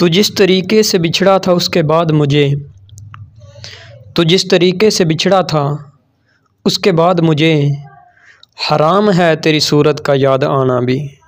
तो जिस तरीके से बिछड़ा था उसके बाद मुझे तो जिस तरीके से बिछड़ा था उसके बाद मुझे हराम है तेरी सूरत का याद आना भी